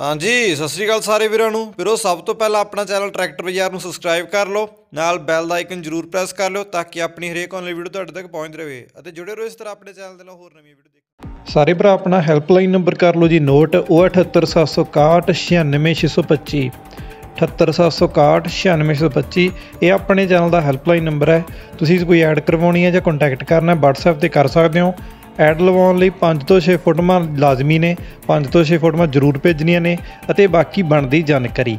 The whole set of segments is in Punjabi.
ਹਾਂਜੀ ਸਤਿ ਸ੍ਰੀ ਅਕਾਲ ਸਾਰੇ ਵੀਰਾਂ ਨੂੰ ਵੀਰੋ ਸਭ ਤੋਂ ਪਹਿਲਾਂ ਆਪਣਾ ਚੈਨਲ ਟਰੈਕਟਰ ਬਾਜ਼ਾਰ ਨੂੰ ਸਬਸਕ੍ਰਾਈਬ ਕਰ ਲਓ ਨਾਲ ਬੈਲ ਦਾ ਆਈਕਨ ਜ਼ਰੂਰ ਪ੍ਰੈਸ ਕਰ ਲਓ ਤਾਂ ਕਿ ਆਪਣੀ ਹਰੇਕ ਆਨਲਾਈਨ ਵੀਡੀਓ ਤੁਹਾਡੇ ਤੱਕ ਪਹੁੰਚਦੀ ਰਹੇ ਅਤੇ ਜੁੜੇ ਰਹੋ ਇਸ ਤਰ੍ਹਾਂ ਆਪਣੇ ਚੈਨਲ ਦੇ ਨਾਲ ਹੋਰ ਨਵੀਆਂ ਵੀਡੀਓ ਦੇਖੋ ਸਾਰੇ ਭਰਾ ਆਪਣਾ ਹੈਲਪਲਾਈਨ ਨੰਬਰ ਕਰ ਲਓ ਜੀ ਨੋਟ 07876196625 7876196625 ਇਹ ਆਪਣੇ ਚੈਨਲ ਦਾ ਹੈਲਪਲਾਈਨ ਨੰਬਰ ਹੈ ਤੁਸੀਂ ਕੋਈ ਐਡ ਕਰਵਾਉਣੀ ਹੈ ਜਾਂ ਕੰਟੈਕਟ ਕਰਨਾ ਹੈ WhatsApp ਤੇ ਕਰ ਸਕਦੇ ਹੋ ਐਡ ਲਵਾਉਣ ਲਈ 5 ਤੋਂ 6 ਫੋਟੋਆਂ ਲਾਜ਼ਮੀ ਨੇ 5 ਤੋਂ 6 ਫੋਟੋਆਂ ਜ਼ਰੂਰ ਭੇਜਣੀਆਂ ਨੇ ਅਤੇ ਬਾਕੀ ਬਣਦੀ ਜਾਣਕਾਰੀ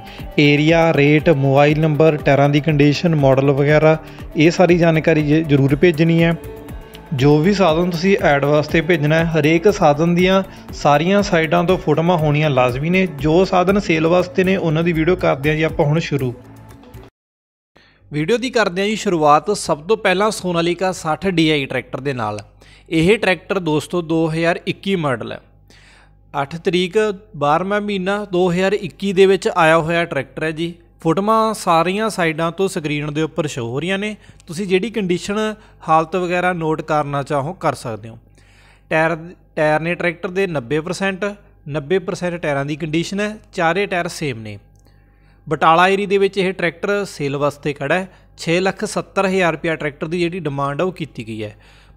ਏਰੀਆ ਰੇਟ ਮੋਬਾਈਲ ਨੰਬਰ ਟਾਇਰਾਂ ਦੀ ਕੰਡੀਸ਼ਨ ਮਾਡਲ ਵਗੈਰਾ ਇਹ ਸਾਰੀ ਜਾਣਕਾਰੀ ਜ਼ਰੂਰ ਭੇਜਣੀ ਹੈ ਜੋ ਵੀ ਸਾਧਨ ਤੁਸੀਂ ਐਡ ਵਾਸਤੇ ਭੇਜਣਾ ਹੈ ਹਰੇਕ ਸਾਧਨ ਦੀਆਂ ਸਾਰੀਆਂ ਸਾਈਡਾਂ ਤੋਂ ਫੋਟੋਆਂ ਹੋਣੀਆਂ ਲਾਜ਼ਮੀ ਨੇ ਜੋ ਸਾਧਨ ਸੇਲ ਵਾਸਤੇ ਨੇ ਉਹਨਾਂ ਦੀ ਵੀਡੀਓ ਕਰਦੇ ਆਂ ਜੀ ਆਪਾਂ ਹੁਣ ਸ਼ੁਰੂ ਵੀਡੀਓ ਦੀ ਕਰਦੇ ਆਂ ਜੀ ਸ਼ੁਰੂਆਤ ਸਭ ਤੋਂ ਪਹਿਲਾਂ ਸੋਨਾਲੀਕਾ 60 DI ਟਰੈਕਟਰ ਦੇ ਨਾਲ ਇਹ ਟਰੈਕਟਰ ਦੋਸਤੋ 2021 ਮਾਡਲ ਹੈ 8 ਤਰੀਕ 12ਵਾਂ ਮਹੀਨਾ 2021 ਦੇ ਵਿੱਚ ਆਇਆ ਹੋਇਆ ਟਰੈਕਟਰ ਹੈ ਜੀ ਫੋਟੋਆਂ ਸਾਰੀਆਂ ਸਾਈਡਾਂ ਤੋਂ ਸਕਰੀਨ ਦੇ ਉੱਪਰ ਸ਼ੋ ਹੋ ਰਹੀਆਂ ਨੇ ਤੁਸੀਂ ਜਿਹੜੀ ਕੰਡੀਸ਼ਨ ਹਾਲਤ ਵਗੈਰਾ ਨੋਟ ਕਰਨਾ ਚਾਹੋ ਕਰ ਸਕਦੇ ਹੋ ਟਾਇਰ ਟਾਇਰ ਨੇ ਟਰੈਕਟਰ ਦੇ 90% 90% ਟਾਇਰਾਂ ਦੀ ਕੰਡੀਸ਼ਨ ਹੈ ਚਾਰੇ ਟਾਇਰ ਸੇਮ ਨੇ ਬਟਾਲਾ ਏਰੀ ਦੇ ਵਿੱਚ ਇਹ ਟਰੈਕਟਰ ਸੇਲ ਵਾਸਤੇ ਖੜਾ ਹੈ 670000 ਰੁਪਿਆ ਟਰੈਕਟਰ ਦੀ ਜਿਹੜੀ ਡਿਮਾਂਡ ਆ ਉਹ ਕੀਤੀ ਗਈ ਹੈ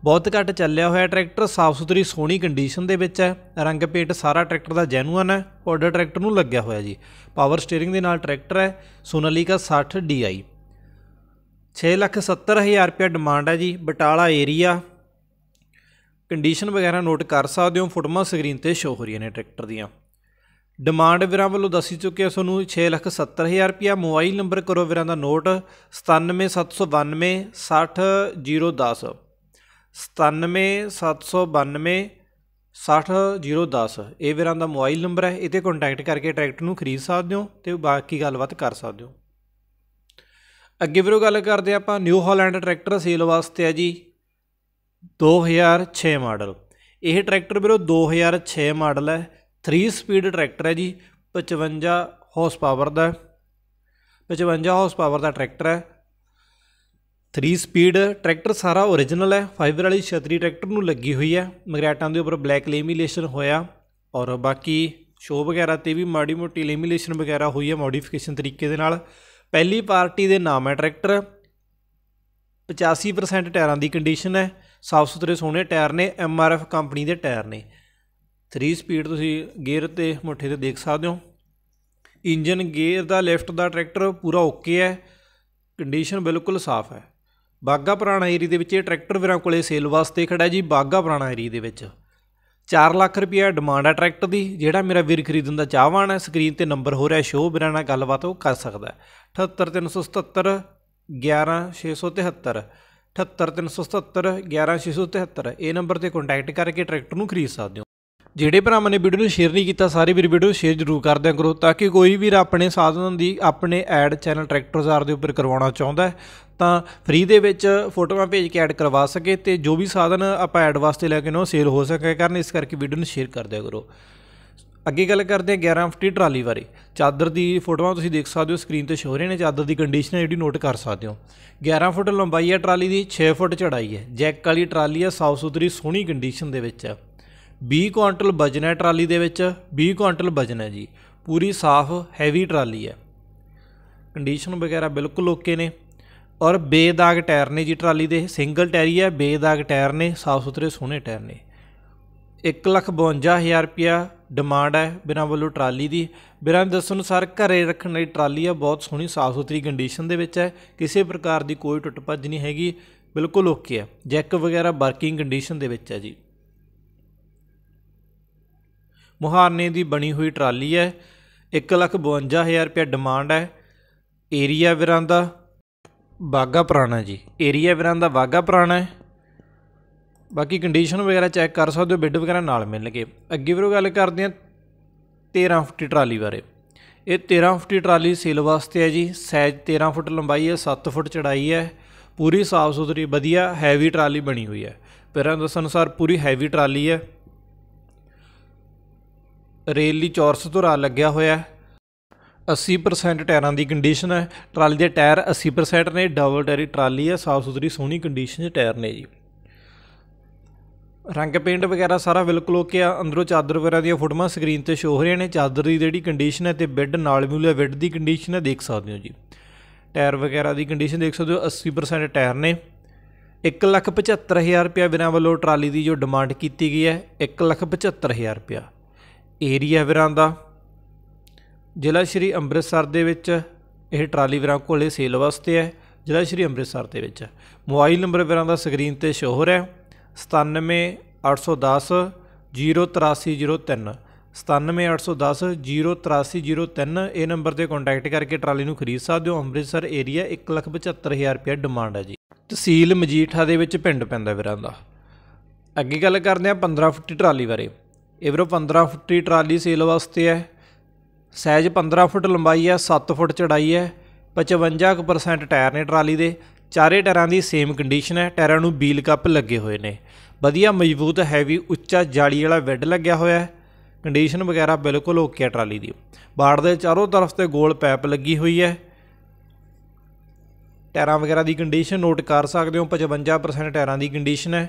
ਬਹੁਤ ਘੱਟ ਚੱਲਿਆ ਹੋਇਆ ਟਰੈਕਟਰ ਸਾਫ ਸੁਥਰੀ ਸੋਹਣੀ ਕੰਡੀਸ਼ਨ ਦੇ ਵਿੱਚ ਹੈ ਰੰਗ ਪੇਟ ਸਾਰਾ ਟਰੈਕਟਰ ਦਾ ਜੈਨੂਅਨ ਹੈ ਆਰਡਰ ਟਰੈਕਟਰ ਨੂੰ ਲੱਗਿਆ ਹੋਇਆ ਜੀ ਪਾਵਰ ਸਟੀering ਦੇ ਨਾਲ ਟਰੈਕਟਰ ਹੈ ਸੋਨਾਲੀਕਾ 60 DI 670000 ਰੁਪਿਆ ਡਿਮਾਂਡ ਹੈ ਜੀ ਬਟਾਲਾ ਏਰੀਆ ਕੰਡੀਸ਼ਨ ਵਗੈਰਾ ਨੋਟ ਕਰ ਸਕਦੇ ਹੋ ਫੋਟੋਆਂ ਸਕਰੀਨ ਤੇ ਸ਼ੋ ਹੋ ਰਹੀਆਂ ਨੇ ਟਰੈਕਟਰ ਦੀਆਂ ਡਿਮਾਂਡ ਵੀਰਾਂ ਵੱਲੋਂ ਦੱਸੀ ਚੁੱਕਿਆ ਤੁਹਾਨੂੰ 670000 ਰੁਪਿਆ ਮੋਬਾਈਲ ਨੰਬਰ ਕਰੋ ਵੀਰਾਂ ਦਾ ਨੋਟ 97792 60010 97792 60010 ਇਹ ਵੀਰਾਂ ਦਾ ਮੋਬਾਈਲ ਨੰਬਰ ਹੈ ਇਹਤੇ ਕੰਟੈਕਟ ਕਰਕੇ ਟਰੈਕਟਰ ਨੂੰ ਖਰੀਦ ਸਕਦੇ ਹੋ ਤੇ ਬਾਕੀ ਗੱਲਬਾਤ ਕਰ ਸਕਦੇ ਹੋ ਅੱਗੇ ਵੀਰੋ ਗੱਲ ਕਰਦੇ ਆਪਾਂ ਨਿਊ ਹਾਲੈਂਡ ਟਰੈਕਟਰ ਸੇਲ ਵਾਸਤੇ ਹੈ ਜੀ 2006 ਮਾਡਲ ਇਹ ਟਰੈਕਟਰ ਵੀਰੋ 2006 ਮਾਡਲ ਹੈ 3 ਸਪੀਡ ਟਰੈਕਟਰ ਹੈ ਜੀ 55 ਹਾਰਸ ਪਾਵਰ ਦਾ 55 ਹਾਰਸ ਪਾਵਰ ਦਾ ਟਰੈਕਟਰ ਹੈ 3 ਸਪੀਡ ਟਰੈਕਟਰ ਸਾਰਾ origignal ਹੈ ਫਾਈਬਰ ਵਾਲੀ ਛਤਰੀ ਟਰੈਕਟਰ ਨੂੰ ਲੱਗੀ ਹੋਈ ਹੈ ਮਗਰੇਟਾਂ ਦੇ ਉੱਪਰ ਬਲੈਕ ਲੇਮੀਲੇਸ਼ਨ ਹੋਇਆ ਔਰ ਬਾਕੀ ਸ਼ੋ ਵਗੈਰਾ ਤੇ ਵੀ ਮਾੜੀ ਮੋਟੀ ਲੇਮੀਲੇਸ਼ਨ ਵਗੈਰਾ ਹੋਈ ਹੈ ਮੋਡੀਫਿਕੇਸ਼ਨ ਤਰੀਕੇ ਦੇ ਨਾਲ ਪਹਿਲੀ ਪਾਰਟੀ ਦੇ ਨਾਮ ਹੈ ਟਰੈਕਟਰ 85% ਟਾਇਰਾਂ ਦੀ ਕੰਡੀਸ਼ਨ ਹੈ ਸਾਫ ਸੁਥਰੇ ਸੋਹਣੇ ਟਾਇਰ ਨੇ ਐਮ ਆਰ ਐਫ ਕੰਪਨੀ ਦੇ ਟਾਇਰ ਨੇ 3 ਸਪੀਡ ਤੁਸੀਂ ਗੇਅਰ ਤੇ ਮੁੱਠੇ ਤੇ ਦੇਖ ਸਕਦੇ ਹੋ ਇੰਜਨ ਗੇਅਰ ਦਾ ਲਿਫਟ ਦਾ ਟਰੈਕਟਰ ਪੂਰਾ ਓਕੇ ਹੈ ਕੰਡੀਸ਼ਨ ਬਿਲਕੁਲ ਸਾਫ਼ ਹੈ ਬਾਗਾ ਪੁਰਾਣਾ ਏਰੀ ਦੇ ਵਿੱਚ ਇਹ ਟਰੈਕਟਰ ਵੀਰਾਂ ਕੋਲੇ ਸੇਲ ਵਾਸਤੇ ਖੜਾ ਜੀ ਬਾਗਾ ਪੁਰਾਣਾ ਏਰੀ ਦੇ ਵਿੱਚ 4 ਲੱਖ ਰੁਪਿਆ ਡਿਮਾਂਡ ਹੈ ਟਰੈਕਟਰ ਦੀ ਜਿਹੜਾ ਮੇਰਾ ਵੀਰ ਖਰੀਦਣ ਦਾ ਚਾਹਵਾਨ ਹੈ ਸਕਰੀਨ ਤੇ ਨੰਬਰ ਹੋ ਰਿਹਾ ਸ਼ੋ ਵੀਰਾਂ ਨਾਲ ਗੱਲਬਾਤ ਉਹ ਕਰ ਸਕਦਾ 78377 11673 78377 11673 ਇਹ ਨੰਬਰ ਤੇ ਕੰਟੈਕਟ ਕਰਕੇ ਟਰੈਕਟਰ ਨੂੰ ਖਰੀਦ ਸਕਦੇ ਹੋ ਜਿਹੜੇ ਭਰਾਵਾਂ ਨੇ ਵੀਡੀਓ ਨੂੰ ਸ਼ੇਅਰ ਨਹੀਂ ਕੀਤਾ ਸਾਰੇ ਵੀਰ ਵੀਡੀਓ ਸ਼ੇਅਰ ਜ਼ਰੂਰ ਕਰ ਦਿਆ ਕਰੋ ਤਾਂ ਕਿ ਕੋਈ ਵੀਰ ਆਪਣੇ ਸਾਧਨਾਂ ਦੀ ਆਪਣੇ ਐਡ ਚੈਨਲ ਟਰੈਕਟਰ ਬਾਜ਼ਾਰ ਦੇ ਉੱਪਰ ਕਰਵਾਉਣਾ ਚਾਹੁੰਦਾ ਤਾਂ ਫ੍ਰੀ ਦੇ ਵਿੱਚ ਫੋਟੋਆਂ ਭੇਜ ਕੇ ਐਡ ਕਰਵਾ ਸਕੇ ਤੇ ਜੋ ਵੀ ਸਾਧਨ ਆਪਾਂ ਐਡ ਵਾਸਤੇ ਲੈ ਕੇ ਨੋ ਸੇਲ ਹੋ ਸਕੇ ਕਰਨ ਇਸ ਕਰਕੇ ਵੀਡੀਓ ਨੂੰ ਸ਼ੇਅਰ ਕਰ ਦਿਆ ਕਰੋ ਅੱਗੇ ਗੱਲ ਕਰਦੇ ਹਾਂ 1150 ਟਰਾਲੀ ਬਾਰੇ ਚਾਦਰ ਦੀ ਫੋਟੋਆਂ ਤੁਸੀਂ ਦੇਖ ਸਕਦੇ ਹੋ ਸਕਰੀਨ ਤੇ ਸ਼ੋ ਰਹੇ ਨੇ ਚਾਦਰ ਦੀ ਕੰਡੀਸ਼ਨ ਹੈ ਜਿਹੜੀ ਨੋਟ ਕਰ ਸਕਦੇ ਹੋ 11 ਫੁੱਟ ਲੰਬਾਈ ਹੈ ਟਰਾਲੀ ਦੀ 6 ਫੁੱਟ ਚੜਾਈ ਹੈ ਜੈਕ ਵਾਲੀ ਟਰਾਲੀ ਹੈ ਸਾਫ ਸੁਥਰੀ ਸੋਹਣੀ ਕੰਡੀਸ਼ਨ ਦੇ ਵਿੱਚ ਹੈ 20 ਕੁਇੰਟਲ ਵਜਨ ਹੈ ਟਰਾਲੀ ਦੇ ਵਿੱਚ 20 ਕੁਇੰਟਲ ਵਜਨ ਹੈ ਜੀ ਪੂਰੀ ਸਾਫ਼ ਹੈਵੀ ਟਰਾਲੀ ਹੈ ਕੰਡੀਸ਼ਨ ਵਗੈਰਾ ਬਿਲਕੁਲ ਓਕੇ ਨੇ ਔਰ ਬੇਦਾਗ ਟਾਇਰ ਨੇ ਜੀ ਟਰਾਲੀ ਦੇ ਸਿੰਗਲ ਟਾਇਰੀ ਹੈ ਬੇਦਾਗ ਟਾਇਰ ਨੇ ਸਾਫ ਸੁਥਰੇ ਸੋਹਣੇ ਟਾਇਰ ਨੇ 152000 ਰੁਪਿਆ ਡਿਮਾਂਡ ਹੈ ਬਿਨਾਂ ਵੱਲੋਂ ਟਰਾਲੀ ਦੀ ਬਿਨਾਂ ਦੱਸਣ ਅਨੁਸਾਰ ਘਰੇ ਰੱਖਣ ਲਈ ਟਰਾਲੀ ਆ ਬਹੁਤ ਸੋਹਣੀ ਸਾਫ ਸੁਥਰੀ ਕੰਡੀਸ਼ਨ ਦੇ ਵਿੱਚ ਹੈ ਕਿਸੇ ਪ੍ਰਕਾਰ ਦੀ ਕੋਈ ਟੁੱਟ ਭੱਜ ਨਹੀਂ ਹੈਗੀ ਬਿਲਕੁਲ ਓਕੇ ਹੈ ਜੈਕ ਵਗੈਰਾ ਵਰਕਿੰਗ ਕੰਡੀਸ਼ਨ ਦੇ ਵਿੱਚ ਹੈ ਜੀ ਮੁਹਾਰਨੇ ਦੀ ਬਣੀ ਹੋਈ ਟਰਾਲੀ ਹੈ 152000 ਰੁਪਏ ਡਿਮਾਂਡ ਹੈ ਏਰੀਆ ਵਿਰਾਂਦਾ ਬਾਗਾ ਪੁਰਾਣਾ ਜੀ ਏਰੀਆ ਵਿਰਾਂਦਾ ਬਾਗਾ ਪੁਰਾਣਾ ਹੈ ਬਾਕੀ ਕੰਡੀਸ਼ਨ ਵਗੈਰਾ ਚੈੱਕ ਕਰ ਸਕਦੇ ਹੋ ਬਿੱਡ ਵਗੈਰਾ ਨਾਲ ਮਿਲਣਗੇ ਅੱਗੇ ਵੀਰੋ ਗੱਲ ਕਰਦੇ ਆ 13 ਫੁੱਟ ਟਰਾਲੀ ਬਾਰੇ ਇਹ 13 ਫੁੱਟ ਟਰਾਲੀ ਸੇਲ ਵਾਸਤੇ ਹੈ ਜੀ ਸਾਈਜ਼ 13 ਫੁੱਟ ਲੰਬਾਈ ਹੈ 7 ਫੁੱਟ ਚੜਾਈ ਹੈ ਪੂਰੀ ਸਾਫ ਸੁਥਰੀ ਵਧੀਆ ਹੈਵੀ ਟਰਾਲੀ ਬਣੀ ਹੋਈ ਹੈ ਪਿਰਾਂ ਦੱਸਣ ਅਨੁਸਾਰ ਪੂਰੀ ਹੈਵੀ ਟਰਾਲੀ ਹੈ ਰੇਲੀ ਚੌਰਸ ਧੁਰਾ ਲੱਗਿਆ ਹੋਇਆ ਹੈ 80% ਟਾਇਰਾਂ ਦੀ ਕੰਡੀਸ਼ਨ ਹੈ ਟਰਾਲੀ ਦੇ ਟਾਇਰ 80% ਨੇ ਡਬਲ ਟਾਇਰੀ ਟਰਾਲੀ ਹੈ ਸਾਫ ਸੁਥਰੀ ਸੋਹਣੀ ਕੰਡੀਸ਼ਨ ਦੇ ਟਾਇਰ ਨੇ ਜੀ ਰੰਗ ਪੇਂਟ ਵਗੈਰਾ ਸਾਰਾ ਬਿਲਕੁਲ ਓਕੇ ਆ ਅੰਦਰੋਂ ਚਾਦਰ ਵਗੈਰਾ ਦੀਆਂ ਫੋਟੋਆਂ ਸਕਰੀਨ ਤੇ ਸ਼ੋ ਹੋ ਰਹੀਆਂ ਨੇ ਚਾਦਰ ਦੀ ਜਿਹੜੀ ਕੰਡੀਸ਼ਨ ਹੈ ਤੇ ਬੈੱਡ ਨਾਲ ਮਿਲਿਆ ਬੈੱਡ ਦੀ ਕੰਡੀਸ਼ਨ ਹੈ ਦੇਖ ਸਕਦੇ ਹੋ ਜੀ ਟਾਇਰ ਵਗੈਰਾ ਦੀ ਕੰਡੀਸ਼ਨ ਦੇਖ ਸਕਦੇ ਹੋ 80% ਟਾਇਰ ਨੇ 175000 ਰੁਪਏ ਬਿਨਾਂ ਵੱਲੋਂ ਟਰਾਲੀ ਦੀ ਜੋ ਡਿਮਾਂਡ ਕੀਤੀ ਗਈ ਹੈ 175000 ਰੁਪਏ ਏਰੀਆ ਵਿਰਾਂ ਦਾ ਜ਼ਿਲ੍ਹਾ ਸ਼੍ਰੀ ਅੰਮ੍ਰਿਤਸਰ ਦੇ ਵਿੱਚ ਇਹ ਟਰਾਲੀ ਵਿਰਾਂ ਕੋਲੇ ਸੇਲ ਵਾਸਤੇ ਹੈ ਜ਼ਿਲ੍ਹਾ ਸ਼੍ਰੀ ਅੰਮ੍ਰਿਤਸਰ ਦੇ ਵਿੱਚ ਮੋਬਾਈਲ ਨੰਬਰ ਵਿਰਾਂ ਦਾ ਸਕਰੀਨ ਤੇ ਸ਼ੋ ਹੋ ਰਿਹਾ 97810 08303 ਇਹ ਨੰਬਰ ਤੇ ਕੰਟੈਕਟ ਕਰਕੇ ਟਰਾਲੀ ਨੂੰ ਖਰੀਦ ਸਕਦੇ ਹੋ ਅੰਮ੍ਰਿਤਸਰ ਏਰੀਆ 175000 ਰੁਪਏ ਡਿਮਾਂਡ ਹੈ ਜੀ ਤਹਿਸੀਲ ਮਜੀਠਾ ਦੇ ਵਿੱਚ ਪਿੰਡ ਪੈਂਦਾ ਵੀਰਾਂ ਦਾ ਅੱਗੇ ਗੱਲ ਕਰਦੇ ਆ 15 ਫੁੱਟੀ ਟਰਾਲੀ ਬਾਰੇ ਇਵਰੋ 15 ਫੁੱਟ ਦੀ ਟਰਾਲੀ ਸੇਲ ਵਾਸਤੇ ਹੈ ਸਾਈਜ਼ 15 ਫੁੱਟ ਲੰਬਾਈ ਹੈ 7 ਫੁੱਟ ਚੜਾਈ ਹੈ 55% ਟਾਇਰ ਨੇ ਟਰਾਲੀ ਦੇ ਚਾਰੇ ਟਾਇਰਾਂ ਦੀ ਸੇਮ ਕੰਡੀਸ਼ਨ ਹੈ ਟਾਇਰਾਂ ਨੂੰ ਬੀਲ ਕੱਪ ਲੱਗੇ ਹੋਏ ਨੇ ਵਧੀਆ ਮਜ਼ਬੂਤ ਹੈਵੀ ਉੱਚਾ ਜਾਲੀ ਵਾਲਾ ਵੈੱਡ ਲੱਗਿਆ ਹੋਇਆ ਹੈ ਕੰਡੀਸ਼ਨ ਵਗੈਰਾ ਬਿਲਕੁਲ ਓਕੇ ਹੈ ਟਰਾਲੀ ਦੀ ਬਾੜ ਦੇ ਚਾਰੋਂ ਤਰਫ ਤੇ ਗੋਲ ਪੈਪ ਲੱਗੀ ਹੋਈ ਹੈ ਟਾਇਰਾਂ ਵਗੈਰਾ ਦੀ ਕੰਡੀਸ਼ਨ ਨੋਟ ਕਰ ਸਕਦੇ ਹੋ 55% ਟਾਇਰਾਂ ਦੀ ਕੰਡੀਸ਼ਨ ਹੈ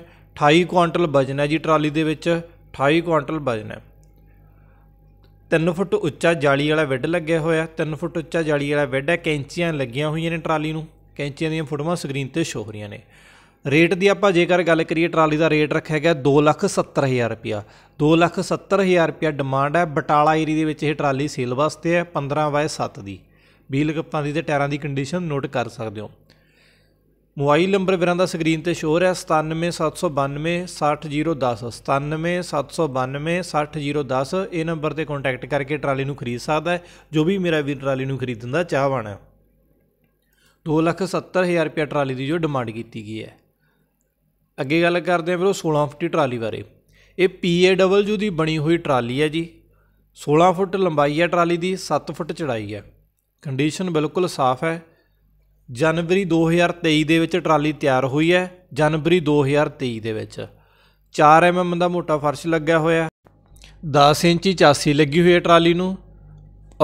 28 ਕੁਆਂਟਲ ਵਜਨ ਹੈ ਜੀ ਟਰਾਲੀ ਦੇ ਵਿੱਚ 28 ਕੁਇੰਟਲ ਵਜਨ ਹੈ 3 ਫੁੱਟ ਉੱਚਾ ਜਾਲੀ ਵਾਲਾ ਵਿੱਡ ਲੱਗਿਆ ਹੋਇਆ 3 ਫੁੱਟ ਉੱਚਾ ਜਾਲੀ ਵਾਲਾ ਵਿੱਡ ਹੈ ਕੈਂਚੀਆਂ ਲੱਗੀਆਂ ਹੋਈਆਂ ਨੇ ਟਰਾਲੀ ਨੂੰ ਕੈਂਚੀਆਂ ਦੀਆਂ ਫੋਟੋਆਂ ਸਕਰੀਨ ਤੇ ਸ਼ੋ ਹੋ ਰਹੀਆਂ ਨੇ ਰੇਟ ਦੀ ਆਪਾਂ ਜੇਕਰ ਗੱਲ ਕਰੀਏ ਟਰਾਲੀ ਦਾ ਰੇਟ ਰੱਖਿਆ ਗਿਆ 270000 ਰੁਪਿਆ 270000 ਰੁਪਿਆ ਡਿਮਾਂਡ ਹੈ ਬਟਾਲਾ ਏਰੀ ਦੇ ਵਿੱਚ ਇਹ ਟਰਾਲੀ ਸੇਲ ਵਾਸਤੇ ਹੈ 15 7 ਦੀ 20 ਲਗਪਤਾਂ ਦੀ ਤੇ ਟਾਇਰਾਂ ਦੀ ਕੰਡੀਸ਼ਨ ਨੋਟ ਕਰ ਸਕਦੇ ਹੋ ਮੋਬਾਈਲ ਨੰਬਰ ਵੀਰਾਂ ਦਾ ਸਕਰੀਨ ਤੇ ਸ਼ੋਅ ਰਿਹਾ 97792 60010 97792 ਇਹ ਨੰਬਰ ਤੇ ਕੰਟੈਕਟ ਕਰਕੇ ਟਰਾਲੀ ਨੂੰ ਖਰੀਦ ਸਕਦਾ ਹੈ ਜੋ ਵੀ ਮੇਰਾ ਵੀਰ ਟਰਾਲੀ ਨੂੰ ਖਰੀਦਣ ਦਾ ਚਾਹਵਾਨ ਹੈ 270000 ਰੁਪਏ ਟਰਾਲੀ ਦੀ ਜੋ ਡਿਮਾਂਡ ਕੀਤੀ ਗਈ ਹੈ ਅੱਗੇ ਗੱਲ ਕਰਦੇ ਹਾਂ ਵੀਰੋ 16 ਫੁੱਟ ਟਰਾਲੀ ਬਾਰੇ ਇਹ PAW ਦੀ ਬਣੀ ਹੋਈ ਟਰਾਲੀ ਹੈ ਜੀ 16 ਫੁੱਟ ਲੰਬਾਈ ਹੈ ਟਰਾਲੀ ਦੀ 7 ਫੁੱਟ ਚੜਾਈ ਹੈ ਕੰਡੀਸ਼ਨ ਬਿਲਕੁਲ ਸਾਫ਼ ਹੈ ਜਨਵਰੀ 2023 ਦੇ ਵਿੱਚ ਟਰਾਲੀ ਤਿਆਰ ਹੋਈ ਹੈ ਜਨਵਰੀ 2023 ਦੇ ਵਿੱਚ 4 ਐਮਐਮ ਦਾ ਮੋਟਾ ਫਰਸ਼ ਲੱਗਿਆ ਹੋਇਆ 10 ਇੰਚੀ ਚਾਸੀ ਲੱਗੀ ਹੋਈ ਹੈ ਟਰਾਲੀ ਨੂੰ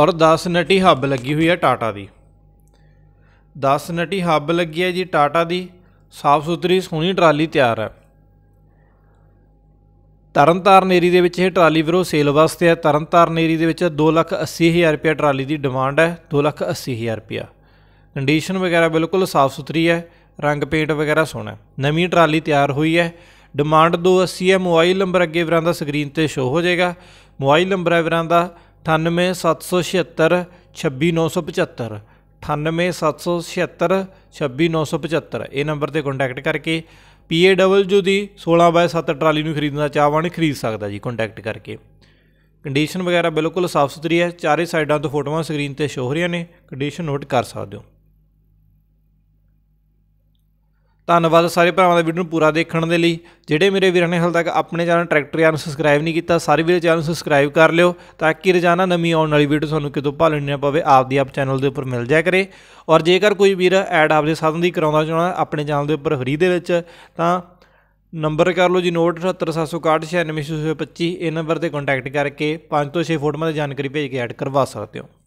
ਔਰ 10 ਨਟੀ ਹੱਬ ਲੱਗੀ ਹੋਈ ਹੈ ਟਾਟਾ ਦੀ 10 ਨਟੀ ਹੱਬ ਲੱਗੀ ਹੈ ਜੀ ਟਾਟਾ ਦੀ ਸਾਫ ਸੁਥਰੀ ਸੋਹਣੀ ਟਰਾਲੀ ਤਿਆਰ ਹੈ ਤਰਨਤਾਰਨ ਏਰੀ ਦੇ ਵਿੱਚ ਇਹ ਟਰਾਲੀ ਵੀਰੋ ਸੇਲ ਵਾਸਤੇ ਹੈ ਤਰਨਤਾਰਨ ਏਰੀ ਦੇ ਵਿੱਚ 280000 ਰੁਪਏ ਟਰਾਲੀ ਦੀ ਡਿਮਾਂਡ ਹੈ 280000 ਰੁਪਏ ਕੰਡੀਸ਼ਨ ਵਗੈਰਾ ਬਿਲਕੁਲ ਸਾਫ਼ ਸੁਥਰੀ ਹੈ ਰੰਗ ਪੇਂਟ ਵਗੈਰਾ ਸੋਹਣਾ ਨਵੀਂ ਟਰਾਲੀ ਤਿਆਰ ਹੋਈ ਹੈ ਡਿਮਾਂਡ 280 ਹੈ ਮੋਬਾਈਲ ਨੰਬਰ ਅੱਗੇ ਵੀਰਾਂ ਦਾ ਸਕਰੀਨ ਤੇ ਸ਼ੋ ਹੋ ਜਾਏਗਾ ਮੋਬਾਈਲ ਨੰਬਰ ਹੈ ਵੀਰਾਂ ਦਾ 98776 26975 ਇਹ ਨੰਬਰ ਤੇ ਕੰਟੈਕਟ ਕਰਕੇ PAW ਦੀ 16 7 ਟਰਾਲੀ ਨੂੰ ਖਰੀਦਣਾ ਚਾਹਵਾਨ ਖਰੀਦ ਸਕਦਾ ਜੀ ਕੰਟੈਕਟ ਕਰਕੇ ਕੰਡੀਸ਼ਨ ਵਗੈਰਾ ਬਿਲਕੁਲ ਸਾਫ਼ ਸੁਥਰੀ ਹੈ ਚਾਰੇ ਸਾਈਡਾਂ ਤੋਂ ਫੋਟੋਆਂ ਸਕਰੀਨ ਤੇ ਸ਼ੋ ਹੋ ਰਹੀਆਂ ਨੇ ਕੰਡੀਸ਼ਨ ਨੋਟ ਕਰ ਸਕਦੇ ਹੋ ਧੰਨਵਾਦ ਸਾਰੇ ਭਰਾਵਾਂ ਦਾ ਵੀਡੀਓ ਨੂੰ ਪੂਰਾ ਦੇਖਣ ਦੇ ਲਈ ਜਿਹੜੇ ਮੇਰੇ ਵੀਰਾਂ ਨੇ ਹਾਲ ਤੱਕ ਆਪਣੇ ਚੈਨਲ ਟਰੈਕਟਰ ਯਾਰ ਨੂੰ ਸਬਸਕ੍ਰਾਈਬ ਨਹੀਂ ਕੀਤਾ ਸਾਰੇ ਵੀਰ ਚੈਨਲ ਸਬਸਕ੍ਰਾਈਬ ਕਰ ਲਿਓ ਤਾਂ ਕਿ ਰੋਜ਼ਾਨਾ ਨਵੀਂ ਆਉਣ ਵਾਲੀ ਵੀਡੀਓ ਤੁਹਾਨੂੰ ਕਿਤੋਂ ਭਾਲਣ ਨਾ ਪਵੇ ਆਪ ਦੀ ਆਪ ਚੈਨਲ ਦੇ ਉੱਪਰ ਮਿਲ ਜਾਇਆ ਕਰੇ ਔਰ ਜੇਕਰ ਕੋਈ ਵੀਰ ਐਡ ਆਪਦੇ ਸਾਧਨ ਦੀ ਕਰਾਉਣਾ ਚਾਹੁੰਦਾ ਆਪਣੇ ਚੈਨਲ ਦੇ ਉੱਪਰ ਫਰੀ ਦੇ ਵਿੱਚ ਤਾਂ ਨੰਬਰ ਕਰ ਲਓ ਜੀ ਨੋਟ ਇਹ ਨੰਬਰ ਤੇ ਕੰਟੈਕਟ ਕਰਕੇ 5 ਤੋਂ 6 ਫੋਟੋਆਂ ਦੀ ਜਾਣਕਾਰੀ ਭੇਜ ਕੇ ਐਡ ਕਰਵਾ ਸਕਦੇ ਹੋ